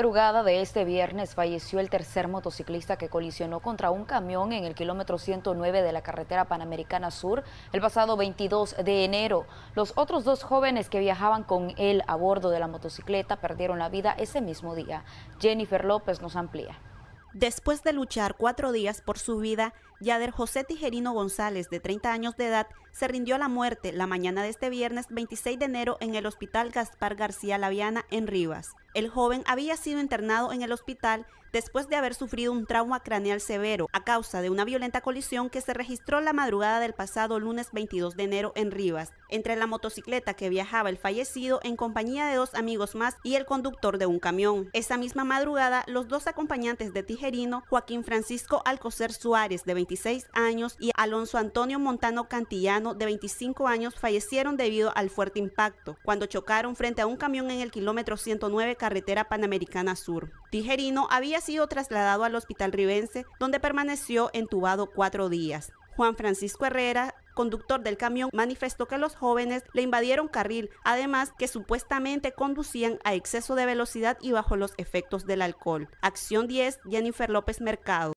madrugada de este viernes falleció el tercer motociclista que colisionó contra un camión en el kilómetro 109 de la carretera Panamericana Sur el pasado 22 de enero. Los otros dos jóvenes que viajaban con él a bordo de la motocicleta perdieron la vida ese mismo día. Jennifer López nos amplía. Después de luchar cuatro días por su vida, Yader José Tijerino González, de 30 años de edad, se rindió a la muerte la mañana de este viernes 26 de enero en el Hospital Gaspar García Laviana en Rivas. El joven había sido internado en el hospital después de haber sufrido un trauma craneal severo a causa de una violenta colisión que se registró la madrugada del pasado lunes 22 de enero en Rivas, entre la motocicleta que viajaba el fallecido en compañía de dos amigos más y el conductor de un camión. Esa misma madrugada, los dos acompañantes de Tijerino, Joaquín Francisco Alcocer Suárez, de 20 26 años, y Alonso Antonio Montano Cantillano, de 25 años, fallecieron debido al fuerte impacto, cuando chocaron frente a un camión en el kilómetro 109 carretera Panamericana Sur. Tijerino había sido trasladado al hospital ribense, donde permaneció entubado cuatro días. Juan Francisco Herrera, conductor del camión, manifestó que los jóvenes le invadieron carril, además que supuestamente conducían a exceso de velocidad y bajo los efectos del alcohol. Acción 10, Jennifer López Mercado.